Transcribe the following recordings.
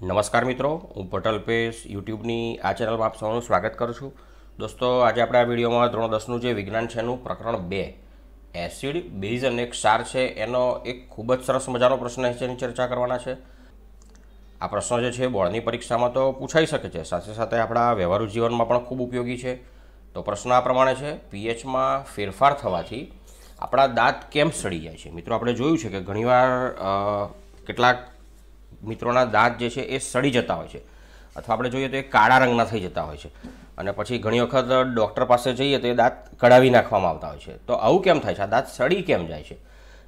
નમસ્કાર મિત્રો હું પટલ પેશ યુટ્યુબની આ ચેનલમાં આપ સૌનું સ્વાગત કરું છું દોસ્તો આજે આપણે આ વિડીયોમાં ધોરણ દસનું જે વિજ્ઞાન છે એનું પ્રકરણ બે એસિડ બેઝ અને એક ક્ષાર છે એનો એક ખૂબ જ સરસ મજાનો પ્રશ્ન છે એની ચર્ચા કરવાના છે આ પ્રશ્નો જે છે બોર્ડની પરીક્ષામાં તો પૂછાઈ શકે છે સાથે સાથે આપણા વ્યવહારુ જીવનમાં પણ ખૂબ ઉપયોગી છે તો પ્રશ્ન આ પ્રમાણે છે પીએચમાં ફેરફાર થવાથી આપણા દાંત કેમ સડી જાય છે મિત્રો આપણે જોયું છે કે ઘણીવાર કેટલાક મિત્રોના દાંત જે છે એ સડી જતા હોય છે અથવા આપણે જોઈએ તો એ કાળા રંગના થઈ જતા હોય છે અને પછી ઘણી વખત ડૉક્ટર પાસે જઈએ તો એ દાંત કઢાવી નાખવામાં આવતા હોય છે તો આવું કેમ થાય છે આ દાંત સડી કેમ જાય છે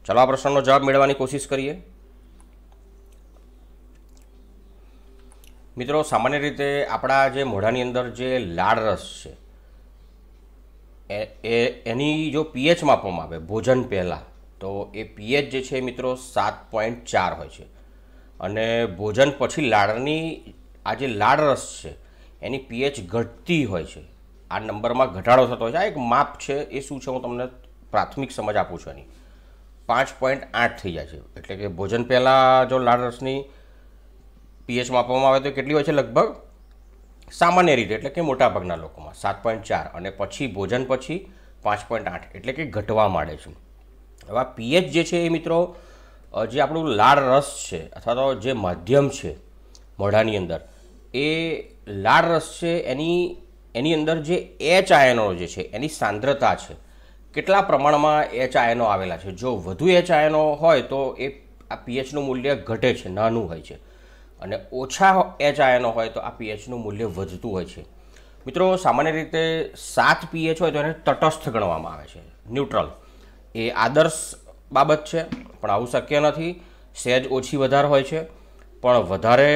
ચલો આ પ્રશ્નનો જવાબ મેળવવાની કોશિશ કરીએ મિત્રો સામાન્ય રીતે આપણા જે મોઢાની અંદર જે લાળ રસ છે એ એની જો પીએચ માપવામાં આવે ભોજન પહેલાં તો એ પીએચ જે છે મિત્રો સાત પોઈન્ટ ચાર હોય છે અને ભોજન પછી લાળની આ જે લાળ રસ છે એની પીએચ ઘટતી હોય છે આ નંબરમાં ઘટાડો થતો હોય છે આ એક માપ છે એ શું છે હું તમને પ્રાથમિક સમજ આપું છું એની પાંચ પોઈન્ટ આઠ થઈ જાય છે એટલે કે ભોજન પહેલાં જો લાળ રસની પીએચ માપવામાં આવે તો કેટલી હોય છે લગભગ સામાન્ય રીતે એટલે કે મોટાભાગના લોકોમાં સાત પોઈન્ટ ચાર અને પછી ભોજન પછી પાંચ પોઈન્ટ આઠ એટલે કે ઘટવા માંડે છે હવે આ પીએચ જે છે એ મિત્રો જે આપણું લાળ રસ છે અથવા તો જે માધ્યમ છે મોઢાની અંદર એ લાળ રસ છે એની એની અંદર જે એચ આયનો જે છે એની સાંદ્રતા છે કેટલા પ્રમાણમાં એચ આયનો આવેલા છે જો વધુ એચ આયનો હોય તો એ આ પીએચનું મૂલ્ય ઘટે છે નાનું હોય છે અને ઓછા એચ આયનો હોય તો આ પીએચનું મૂલ્ય વધતું હોય છે મિત્રો સામાન્ય રીતે સાત પીએચ હોય તો એને તટસ્થ ગણવામાં આવે છે ન્યુટ્રલ એ આદર્શ બાબત છે પણ આવું શક્ય નથી સહેજ ઓછી વધારે હોય છે પણ વધારે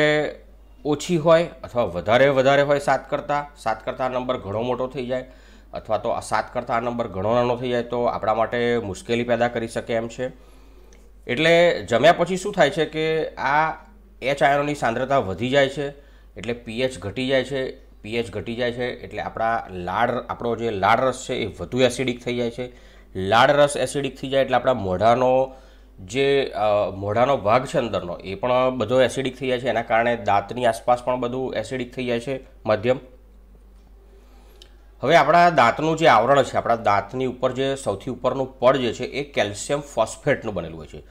ઓછી હોય અથવા વધારે વધારે હોય સાત કરતાં સાત કરતાં નંબર ઘણો મોટો થઈ જાય અથવા તો આ સાત કરતાં નંબર ઘણો નાનો થઈ જાય તો આપણા માટે મુશ્કેલી પેદા કરી શકે એમ છે એટલે જમ્યા પછી શું થાય છે કે આ એચ આયરોની સાંદ્રતા વધી જાય છે એટલે પીએચ ઘટી જાય છે પીએચ ઘટી જાય છે એટલે આપણા લાળ આપણો જે લાડ રસ છે એ વધુ એસિડિક થઈ જાય છે લાળ રસ એસિડિક થઈ જાય એટલે આપણા મોઢાનો જે મોઢાનો ભાગ છે અંદરનો એ પણ બધો એસિડિક થઈ જાય છે એના કારણે દાંતની આસપાસ પણ બધું એસિડિક થઈ જાય છે મધ્યમ હવે આપણા દાંતનું જે આવરણ છે આપણા દાંતની ઉપર જે સૌથી ઉપરનું પડ જે છે એ કેલ્શિયમ ફોસ્ફેટનું બનેલું હોય છે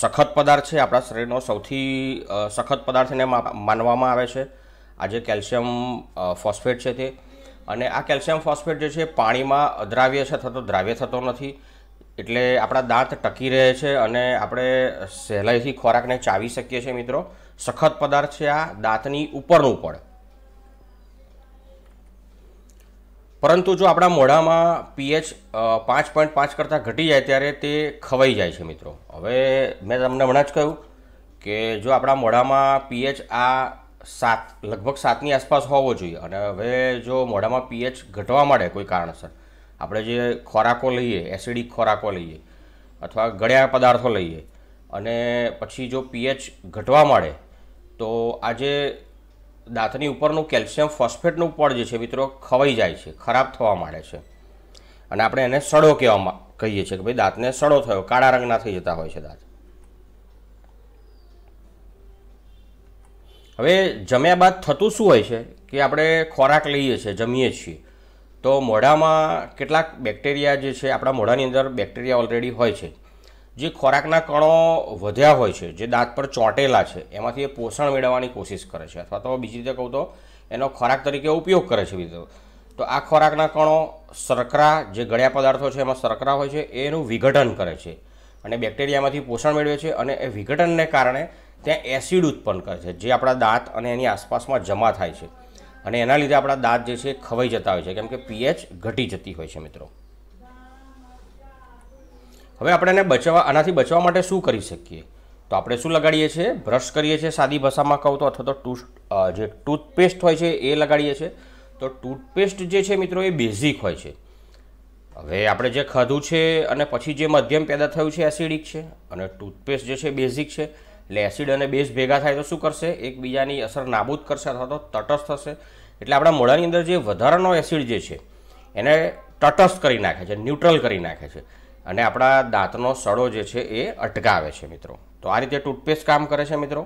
સખત પદાર્થ છે આપણા શરીરનો સૌથી સખત પદાર્થ એને માનવામાં આવે છે આ જે કેલ્શિયમ ફોસ્ફેટ છે તે અને આ કેલ્શિયમ ફોસ્ફેટ જે છે પાણીમાં અદ્રાવ્ય છે થતો દ્રાવ્ય થતો નથી એટલે આપણા દાંત ટકી રહે છે અને આપણે સહેલાઈથી ખોરાકને ચાવી શકીએ છીએ મિત્રો સખત પદાર્થ છે આ દાંતની ઉપરનું પડ પરંતુ જો આપણા મોઢામાં પીએચ પાંચ પોઈન્ટ પાંચ કરતાં ઘટી જાય ત્યારે તે ખવાઈ જાય છે મિત્રો હવે મેં તમને હમણાં જ કહ્યું કે જો આપણા મોઢામાં પીએચ આ સાત લગભગ સાતની આસપાસ હોવો જોઈએ અને હવે જો મોઢામાં પીએચ ઘટવા માંડે કોઈ કારણસર આપણે જે ખોરાકો લઈએ એસિડિક ખોરાકો લઈએ અથવા ગળ્યા પદાર્થો લઈએ અને પછી જો પીએચ ઘટવા માંડે તો આજે દાંતની ઉપરનું કેલ્શિયમ ફોસ્ફેટનું પડ જે છે મિત્રો ખવાઈ જાય છે ખરાબ થવા માંડે છે અને આપણે એને સડો કહેવામાં કહીએ છીએ કે ભાઈ દાંતને સડો થયો કાળા રંગના થઈ જતા હોય છે દાંત હવે જમ્યા બાદ થતું શું હોય છે કે આપણે ખોરાક લઈએ છીએ જમીએ છીએ તો મોઢામાં કેટલાક બેક્ટેરિયા જે છે આપણા મોઢાની અંદર બેક્ટેરિયા ઓલરેડી હોય છે જે ખોરાકના કણો વધ્યા હોય છે જે દાંત પર ચોંટેલા છે એમાંથી એ પોષણ મેળવવાની કોશિશ કરે છે અથવા તો બીજી રીતે કહું તો એનો ખોરાક તરીકે ઉપયોગ કરે છે બીજો તો આ ખોરાકના કણો શર્કરા જે ગળ્યા પદાર્થો છે એમાં શર્કરા હોય છે એનું વિઘટન કરે છે અને બેક્ટેરિયામાંથી પોષણ મેળવે છે અને એ વિઘટનને કારણે ત્યાં એસિડ ઉત્પન્ન કરે છે જે આપણા દાંત અને એની આસપાસમાં જમા થાય છે અને એના લીધે આપણા દાંત જે છે ખવાઈ જતા હોય છે કેમ કે પીએચ ઘટી જતી હોય છે મિત્રો હવે આપણે એને બચાવવા આનાથી બચવા માટે શું કરી શકીએ તો આપણે શું લગાડીએ છીએ બ્રશ કરીએ છીએ સાદી ભાષામાં કહું તો અથવા તો ટૂથ જે ટૂથપેસ્ટ હોય છે એ લગાડીએ છીએ તો ટૂથપેસ્ટ જે છે મિત્રો એ બેઝિક હોય છે હવે આપણે જે ખાધું છે અને પછી જે મધ્યમ પેદા થયું છે એસિડિક છે અને ટૂથપેસ્ટ જે છે બેઝિક છે એટલે એસિડ અને બેઝ ભેગા થાય તો શું કરશે એકબીજાની અસર નાબૂદ કરશે અથવા તો તટસ્થ થશે એટલે આપણા મોઢાની અંદર જે વધારાનો એસિડ જે છે એને તટસ્થ કરી નાખે છે ન્યુટ્રલ કરી નાખે છે અને આપણા દાંતનો સડો જે છે એ અટકાવે છે મિત્રો તો આ રીતે ટૂથપેસ્ટ કામ કરે છે મિત્રો